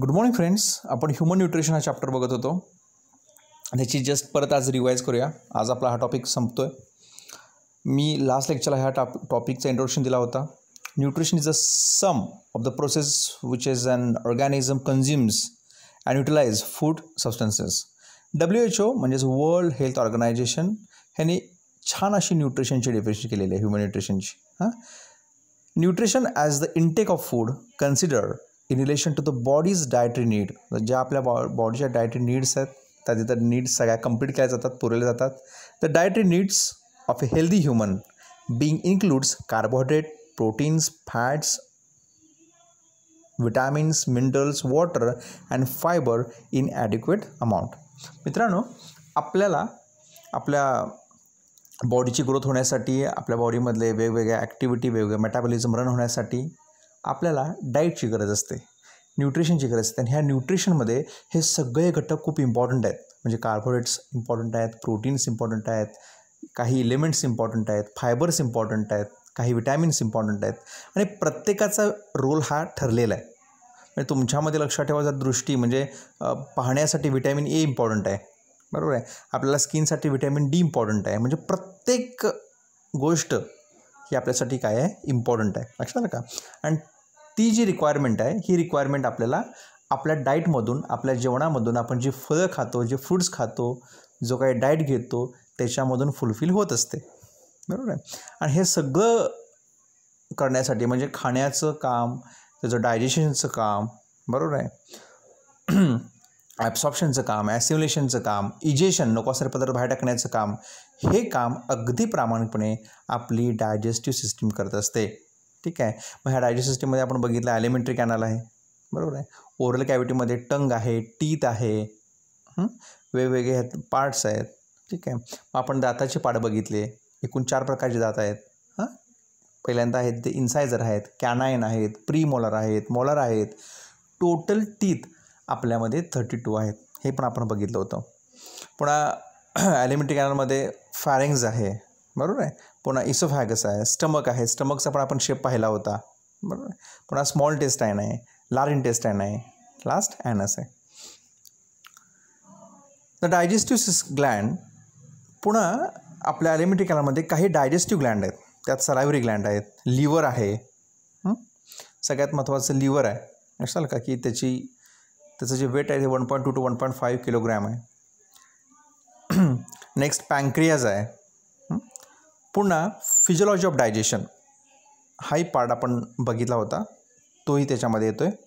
good morning friends आपण human nutrition हा chapter बघत होतो त्याची जस्ट परत आज रिवाईज करूया आज आपला हा टॉपिक संपतो आहे मी लास्ट लेक्चरला ह्या टॉप टॉपिकचा इंट्रोडक्शन दिला होता nutrition is a sum of the process which is an organism consumes and utilize food substances W H O म्हणजेच वर्ल्ड हेल्थ ऑर्गनायझेशन ह्याने छान अशी न्यूट्रिशनची डेफिनेशन केलेली आहे ह्युमन न्यूट्रिशनची हां nutrition as the intake of food consider in relation to the body's dietary need ज्या आपल्या बॉ बॉडीच्या डायटरी नीड्स आहेत त्या तिथं नीड्स सगळ्या कम्प्लीट केल्या जातात पुरवल्या जातात the dietary needs of a healthy human being includes carbohydrate proteins fats vitamins minerals water and fibre in adequate amount मित्रांनो आपल्याला आपल्या बॉडीची ग्रोथ होण्यासाठी आपल्या बॉडीमधले वेगवेगळ्या ॲक्टिव्हिटी वेगवेगळ्या मेटाबॉलिझम रन होण्यासाठी आपल्याला डाईटची गरज असते न्यूट्रिशनची गरज असते आणि ह्या न्यूट्रिशनमध्ये हे सगळे घटक खूप इम्पॉर्टंट आहेत म्हणजे कार्बोहायड्रेट्स इम्पॉर्टंट आहेत प्रोटीन्स इम्पॉर्टंट आहेत काही इलिमेंट्स इम्पॉर्टंट आहेत फायबर्स इम्पॉर्टंट आहेत काही विटॅमिन्स इम्पॉर्टंट आहेत आणि प्रत्येकाचा रोल हा ठरलेला आहे म्हणजे तुमच्यामध्ये लक्षात ठेवायचा दृष्टी म्हणजे पाहण्यासाठी विटॅमिन ए इम्पॉर्टंट आहे बरोबर आहे आपल्याला स्किनसाठी विटॅमिन डी इम्पॉर्टंट आहे म्हणजे प्रत्येक गोष्ट ही आपल्यासाठी काय आहे इम्पॉर्टंट आहे लक्षात आलं का आणि ती जी रिक्वायरमेंट आहे ही रिक्वायरमेंट आपल्याला आपल्या डाईटमधून आपल्या जेवणामधून आपण जी फळं खातो जे फ्रूट्स खातो जो काही डाएट घेतो त्याच्यामधून फुलफिल होत असते बरोबर आहे आणि हे सगळं करण्यासाठी म्हणजे खाण्याचं काम त्याचं डायजेशनचं काम बरोबर आहे ॲब्सॉप्शनचं काम ॲसिम्युलेशनचं काम इजेशन नको पदार्थ बाहेर टाकण्याचं काम हे काम अगदी प्रामाणिकपणे आपली डायजेस्टिव्ह सिस्टीम करत असते ठीक आहे मग ह्या डायजेस्ट सिस्टीममध्ये आपण बघितलं ॲलिमेंटरी कॅनल आहे बरोबर आहे ओरल कॅव्हिटीमध्ये टंग आहे टीत आहे वेगवेगळे ह्यात पार्ट्स आहेत ठीक आहे मग आपण दाताचे पार्ट बघितले एकूण चार प्रकारचे दात आहेत हां पहिल्यांदा आहेत ते इन्सायझर आहेत कॅनायन आहेत प्री मॉलर आहेत मोलर आहेत टोटल टीत आपल्यामध्ये थर्टी टू आहेत हे पण आपण बघितलं होतं पुन्हा ॲलिमिटिक कॅनलमध्ये फॅरेंग्ज आहे बरोबर आहे पुन्हा इसोफॅगस आहे स्टमक आहे स्टमकचा पण आपण शेप पाहिला होता बरोबर पुन्हा स्मॉल टेस्ट आहे लार्ज टेस्ट आहे लास्ट ॲनस आहे तर डायजेस्टिव्ह सिस ग्लँड पुन्हा आपल्या ॲलिमिटिक कॅनलमध्ये काही डायजेस्टिव्ह ग्लँड आहेत त्यात सरायवरी ग्लँड आहेत लिव्हर आहे सगळ्यात महत्त्वाचं लिव्हर आहे लक्षाल का की त्याची त्याचं जे वेट आहे ते one point two two one point five kilogram आहे नेक्स्ट पँक्रियाज आहे पुन्हा फिजिओलॉजी ऑफ डायजेशन हाही पार्ट आपण बघितला होता तोही त्याच्यामध्ये येतो आहे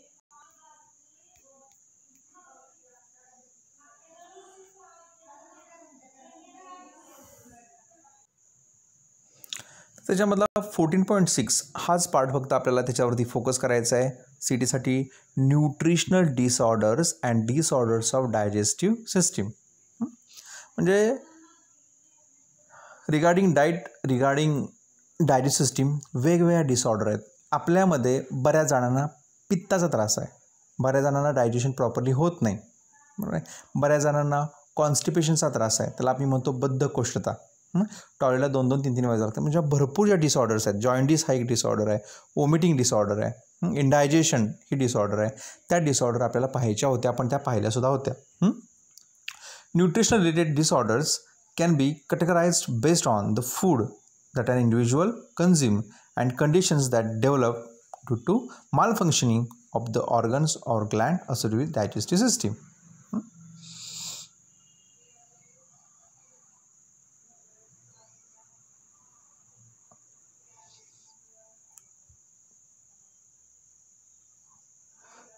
त्याच्यामधला फोर्टीन पॉईंट सिक्स हाच पार्ट फक्त आपल्याला त्याच्यावरती फोकस करायचा आहे सी टीसाठी nutritional disorders and disorders of digestive system म्हणजे regarding diet regarding digest system वेगवेगळ्या डिसऑर्डर आहेत आपल्यामध्ये बऱ्याच जणांना पित्ताचा त्रास आहे बऱ्याच जणांना डायजेशन प्रॉपरली होत नाही बरोबर आहे बऱ्याच जणांना कॉन्स्टिपेशनचा त्रास आहे त्याला आम्ही म्हणतो बद्धकोष्ठता टॉयलेटला दोन दोन तीन तीन वेळा लागतं म्हणजे भरपूर ज्या डिसऑर्डर्स आहेत जॉईंटीस हा एक डिसऑर्डर आहे वॉमिटिंग डिसऑर्डर आहे इंडायजेशन ही डिसऑर्डर आहे त्या डिसऑर्डर आपल्याला पाहायच्या होत्या पण त्या पाहिल्यासुद्धा होत्या nutritional related disorders can be categorize based on the food that an individual consume and conditions that develop to malfunctioning of the organs or gland असो विथ डायजेस्टिव्ह सिस्टीम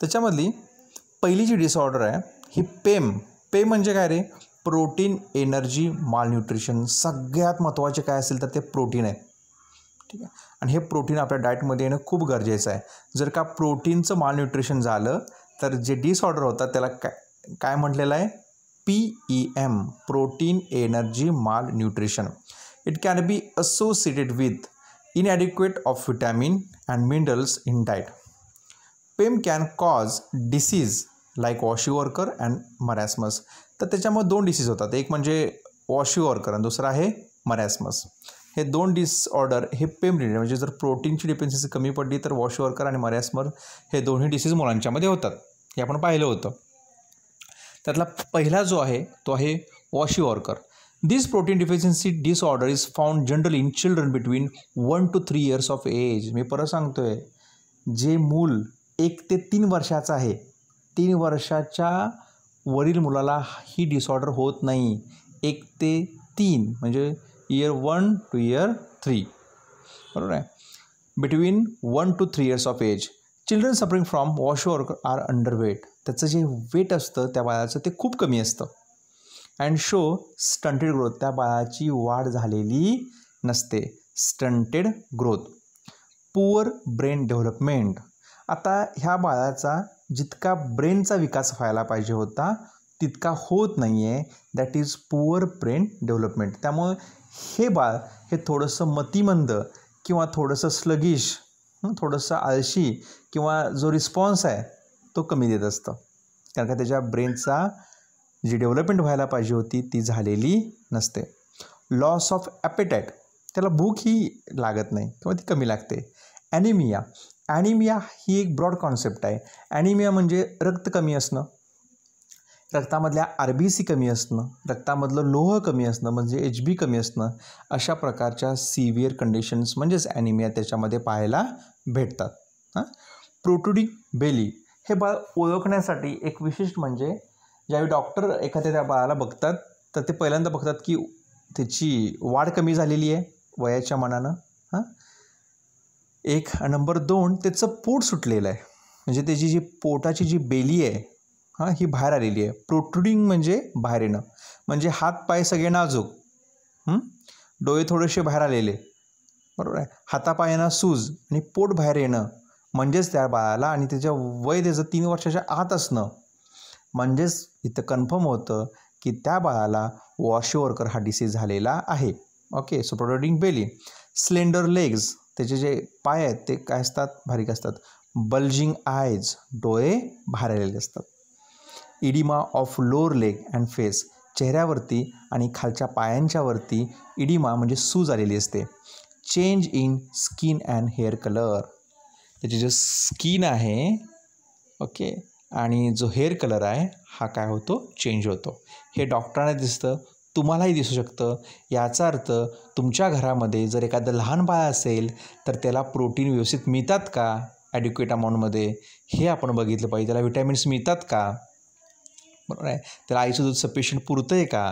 त्याच्यामधली पहिली जी डिसऑर्डर आहे ही पेम पेम e e म्हणजे काय रे protein energy malnutrition सगळ्यात महत्त्वाचे काय असेल तर ते प्रोटीन आहे ठीक आहे आणि हे प्रोटीन आपल्या डाएटमध्ये येणं खूप गरजेचं आहे जर का प्रोटीनचं मालन्यूट्रिशन झालं तर जे डिसऑर्डर होतात त्याला काय काय म्हटलेलं आहे P E M protein energy malnutrition it can be associated with inadequate of vitamin and minerals in diet PEM can cause disease like kwashiorkor and marasmus तर त्याच्यामुळे दोन डिसीज होतात एक म्हणजे ऑर्कर आणि दुसरा आहे मरॅसमस हे दोन डिसऑर्डर हे पेम रिलेटेड म्हणजे जर प्रोटीनची डिफेन्सेस कमी पडली तर वॉशवर्कर आणि मरॅसमर हे दोन्ही डिसीज मुलांच्यामध्ये होतात हे आपण पाहिलं होतं त्यातला पहिला जो आहे तो आहे kwashiorkor this protein deficiency disorder is found generally in children between one two three years of age मी परत सांगतो आहे जे मूल एक ते तीन वर्षाचा आहे तीन वर्षाच्या वरील मुलाला ही डिसऑर्डर होत नाही एक ते तीन म्हणजे year one two year three बरोबर आहे between one two three years of age children suffering from वॉश ऑर आर अंडर वेट त्याचं जे वेट असतं त्या बाळाचं ते खूप कमी असतं अँड शो स्टंटेड ग्रोथ त्या बाळाची वाढ झालेली नसते stunted growth poor brain development आता ह्या बाळाचा जितका ब्रेनचा विकास व्हायला पाहिजे होता तितका होत नाही आहे that is poor brain development त्यामुळं हे बाळ हे थोडंसं मतिमंद किंवा थोडंसं स्लगिश थोडंसं आळशी किंवा जो रिस्पॉन्स आहे तो कमी देत असतं कारण का त्याच्या ब्रेनचा जी डेव्हलपमेंट व्हायला पाहिजे होती ती झालेली नसते लॉस ऑफ ॲपेटाईट त्याला भूक ही लागत नाही किंवा ती कमी लागते ॲनिमिया ॲनिमिया ही एक ब्रॉड कॉन्सेप्ट आहे ॲनिमिया म्हणजे रक्त कमी असणं रक्तामधल्या आर बी सी कमी असणं रक्तामधलं लोह कमी असणं म्हणजे एच बी कमी असणं अशा प्रकारच्या सिव्हिअर कंडिशन्स म्हणजेच ॲनिमिया त्याच्यामध्ये पाहायला भेटतात हां प्रोटुडिक बेली हे बाळ ओळखण्यासाठी एक विशिष्ट म्हणजे ज्यावेळी डॉक्टर एखाद्या त्या बाळाला बघतात तर ते पहिल्यांदा बघतात की त्याची वाढ कमी झालेली आहे वयाच्या मनानं हां एक नंबर दोन त्याचं पोट सुटलेलं आहे म्हणजे त्याची जी पोटाची जी बेली आहे हां ही बाहेर आलेली आहे प्रोट्रुडिंग म्हणजे बाहेर येणं म्हणजे हात पाय सगळे नाजूक डोळे थोडेसे बाहेर आलेले बरोबर आहे हातापायांना सूज आणि पोट बाहेर येणं म्हणजेच त्या बाळाला आणि त्याच्या वय त्याचं तीन वर्षाच्या आत असणं म्हणजेच इथं कन्फर्म होतं की त्या बाळाला वॉशवर्कर हा डिसीज झालेला आहे okay so protruding belly slender legs त्याचे जे पाय आहेत ते काय असतात भारीक असतात बल्जिंग आयज डोळे भारलेले असतात oedema of lower leg and face चेहऱ्यावरती आणि खालच्या पायांच्यावरती इडिमा म्हणजे सूज आलेली असते change in skin and hair colour त्याचे जे स्किन आहे ओके आणि जो हेअर कलर आहे हा काय होतो चेंज होतो हे डॉक्टरांना दिसतं तुम्हालाही दिसू शकतं याचा अर्थ तुमच्या घरामध्ये जर एखादं लहान बाळ असेल तर त्याला प्रोटीन व्यवस्थित मिळतात का ॲडिक्युएट अमाऊंटमध्ये हे आपण बघितलं पाहिजे त्याला विटॅमिन्स मिळतात का बरोबर आहे त्याला आईचं दूध सफिशियंट पुरतं आहे का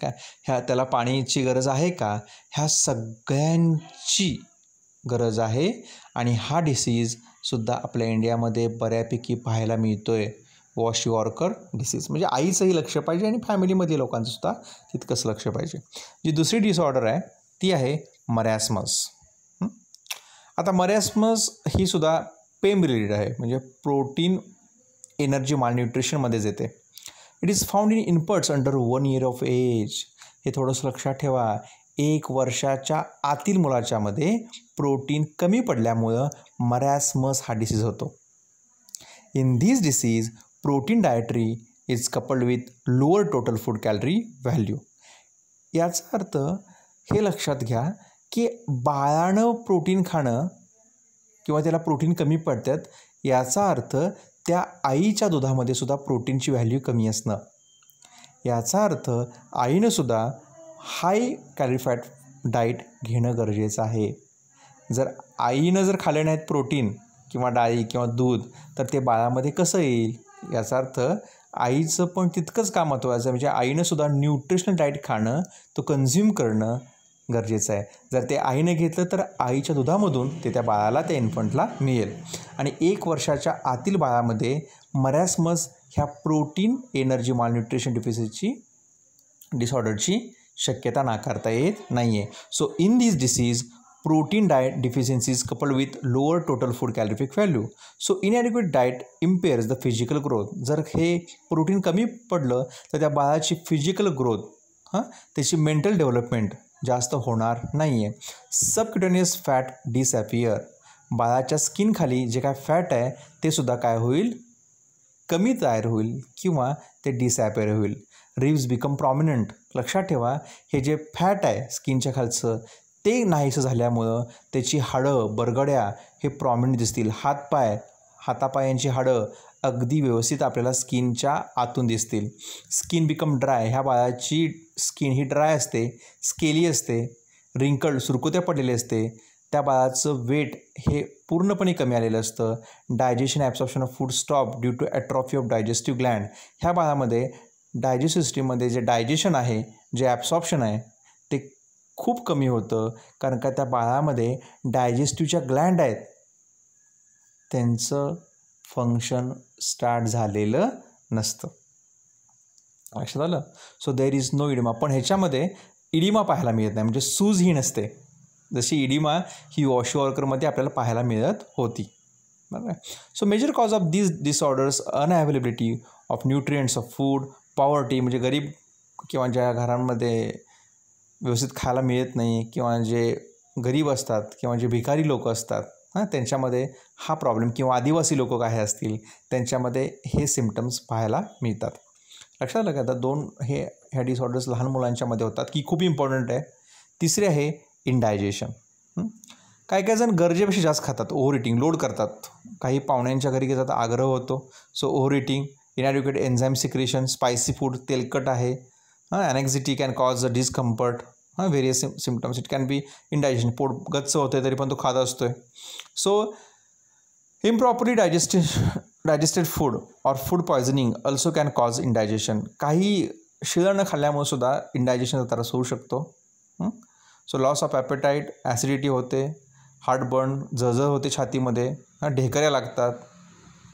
काय ह्या त्याला पाण्याची गरज आहे का ह्या सगळ्यांची गरज आहे आणि हा डिसीजसुद्धा आपल्या इंडियामध्ये बऱ्यापैकी पाहायला मिळतो आहे वॉश डिसीज म्हणजे आईचंही लक्ष पाहिजे आणि फॅमिलीमधील लोकांचं सुद्धा तितकंच लक्ष पाहिजे जी दुसरी डिसऑर्डर आहे ती आहे मरॅसमस आता मरॅस्मस ही सुद्धा पेम रिलेटेड आहे म्हणजे प्रोटीन एनर्जी मालन्युट्रिशनमध्येच येते it is found in infants under one year of age हे थोडंसं लक्षात ठेवा एक वर्षाच्या आतील मुलाच्यामध्ये प्रोटीन कमी पडल्यामुळं मरॅसमस हा डिसीज होतो in this disease protein dietary is coupled with lower total food calorie value याचा अर्थ हे लक्षात घ्या की बाळानं प्रोटीन खाणं किंवा त्याला प्रोटीन कमी पडतात याचा अर्थ त्या आईच्या दुधामध्ये सुद्धा प्रोटीनची व्हॅल्यू कमी असणं याचा अर्थ आईनं सुद्धा हाय कॅलिफॅट डाईट घेणं गरजेचं आहे जर आईनं जर खाल्ले नाहीत प्रोटीन किंवा डाळी किंवा दूध तर ते बाळामध्ये कसं येईल याचा अर्थ आईचं पण तितकंच काम महत्त्वाचं म्हणजे आईनंसुद्धा न्यूट्रिशनल डाएट खाणं तो कन्झ्युम करणं गरजेचं आहे जर ते आईनं घेतलं तर आईच्या दुधामधून ते त्या बाळाला त्या इन्फंटला मिळेल आणि एक वर्षाच्या आतील बाळामध्ये मरॅसमस ह्या प्रोटीन एनर्जी न्यूट्रिशन डिफिसिटची डिसऑर्डरची शक्यता नाकारता येत नाही आहे so in this disease protein diet deficiencies coupled with lower total food calorific value so inadequate diet impairs the physical growth जर हे प्रोटीन कमी पडलं तर त्या बाळाची फिजिकल ग्रोथ हां त्याची मेंटल डेव्हलपमेंट जास्त होणार नाही आहे सबक्युटेनियस फॅट डिसॲपियर बाळाच्या स्किनखाली जे काय फॅट आहे ते सुद्धा काय होईल कमी तयार होईल किंवा ते डिसॲपियर होईल रिव्स बिकम प्रॉमिनंट लक्षात ठेवा हे जे फॅट आहे स्किनच्या खालचं ते नाहीसं झाल्यामुळं त्याची हाडं बरगड्या हे प्रॉमिनंट दिसतील हातपाय हातापायांची हाडं अगदी व्यवस्थित आपल्याला स्किनच्या आतून दिसतील स्किन बिकम ड्राय ह्या बाळाची स्किन ही ड्राय असते स्केली असते रिंकल्ड सुरकुत्या पडलेले असते त्या बाळाचं वेट हे पूर्णपणे कमी आलेलं असतं digestion absorption of food stop due to atrophy of digestive gland ह्या बाळामध्ये डायजेस्ट सिस्टीममध्ये जे डायजेशन आहे जे ॲब्सॉप्शन आहे खूप कमी होतं कारण का त्या बाळामध्ये डायजेस्टिव्हच्या ग्लँड आहेत त्यांचं फंक्शन स्टार्ट झालेलं नसतं लक्षात आलं so there is no oedema पण ह्याच्यामध्ये इडिमा पाहायला मिळत नाही म्हणजे सूज ही नसते जशी इडिमा ही वॉर्करमध्ये आपल्याला पाहायला मिळत होती बरोबर so major cause of this disorders unavailability of nutrients of food poverty म्हणजे गरीब किंवा ज्या घरांमध्ये व्यवस्थित खायला मिळत नाही किंवा जे गरीब असतात किंवा जे भिकारी लोक असतात हां त्यांच्यामध्ये हा प्रॉब्लेम किंवा आदिवासी लोक काय असतील त्यांच्यामध्ये हे सिम्पटम्स पाहायला मिळतात लक्षात आलं का आता दोन हे ह्या डिसऑर्डर्स लहान मुलांच्यामध्ये होतात की खूप इम्पॉर्टंट आहे तिसरे आहे इनडायजेशन काही काही जण गरजेपेक्षा जास्त खातात ओव्हर इटिंग लोड करतात काही पाहुण्यांच्या घरी घेतात आग्रह होतो so over eating inadequate enzyme secretion spicy food तेलकट आहे हां anxiety can cause a discomfort हां various sim symptoms it can be indigestion पोट गच्च होते तरी पण तो खात असतो आहे so improperly digest digested food or food poisoning also can cause indigestion काही शिळं न खाल्ल्यामुळे सुद्धा इनडायजेशनचा त्रास होऊ शकतो so loss of appetite acidity होते हार्टबर्न झळझळ होते छातीमध्ये ढेकऱ्या लागतात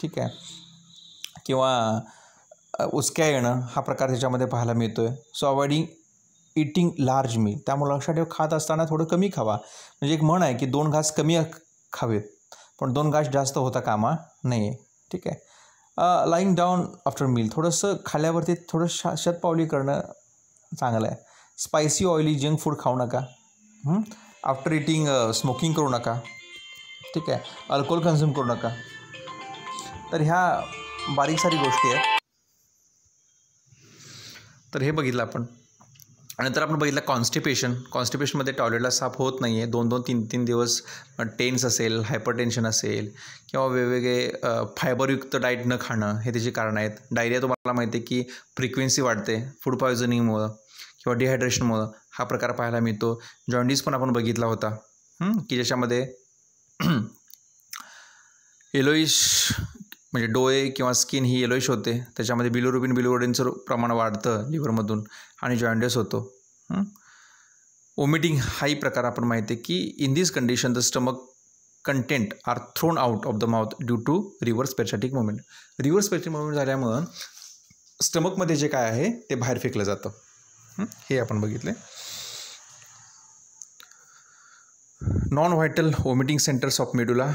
ठीक आहे किंवा उसक्या येणं हा प्रकार त्याच्यामध्ये पाहायला मिळतो आहे so avoiding eating large meal त्यामुळे लक्षात ठेव खात असताना थोडं कमी खावा म्हणजे एक म्हण आहे की दोन घास कमी खावेत पण दोन घास जास्त होता कामा नाही आहे ठीक आहे लाईंग डाऊन आफ्टर मील थोडंसं खाल्यावरती थोडं शा शतपावली करणं चांगलं आहे स्पायसी ऑइली जंक फूड खाऊ नका आफ्टर इटिंग स्मोकिंग करू नका ठीक आहे अल्कोहोल कन्झ्युम करू नका तर ह्या बारीक सारी गोष्टी आहेत तर हे बघितलं आपण नंतर आपण बघितलं कॉन्स्टिपेशन कॉन्स्टिपेशनमध्ये टॉयलेटला साफ होत नाही आहे दोन दोन तीन तीन दिवस टेन्स असेल हायपरटेन्शन असेल किंवा वेगवेगळे फायबरयुक्त डाएट न खाणं हे त्याची कारणं आहेत डायरिया तुम्हाला माहिती आहे की फ्रिक्वेन्सी वाढते फूड पॉयझनिंगमुळं किंवा डिहायड्रेशनमुळं हा प्रकार पाहायला मिळतो जॉन्डिस पण आपण बघितला होता की ज्याच्यामध्ये एलोईश म्हणजे डोळे किंवा स्किन ही येलोइश होते त्याच्यामध्ये बिलोरुबिन बिलोरोडिनचं प्रमाण वाढतं लिव्हरमधून आणि जॉइंडस होतो ओमिटिंग हाही प्रकार आपण माहिती आहे की in this condition the stomach content are thrown out of the mouth due to reverse peristaltic movement reverse peristaltic movement झाल्यामुळं स्टमकमध्ये जे काय आहे ते बाहेर फेकलं जातं हे आपण बघितले non vital vomiting centres of medulla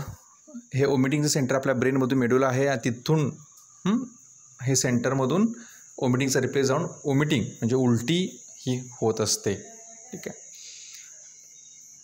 हे ओमिटिंगचं सेंटर आपल्या ब्रेनमधून मेडूला आहे आणि तिथून हे सेंटरमधून ओमिटिंगचा रिप्लेस जाऊन ओमिटिंग म्हणजे उलटी ही होत असते ठीक आहे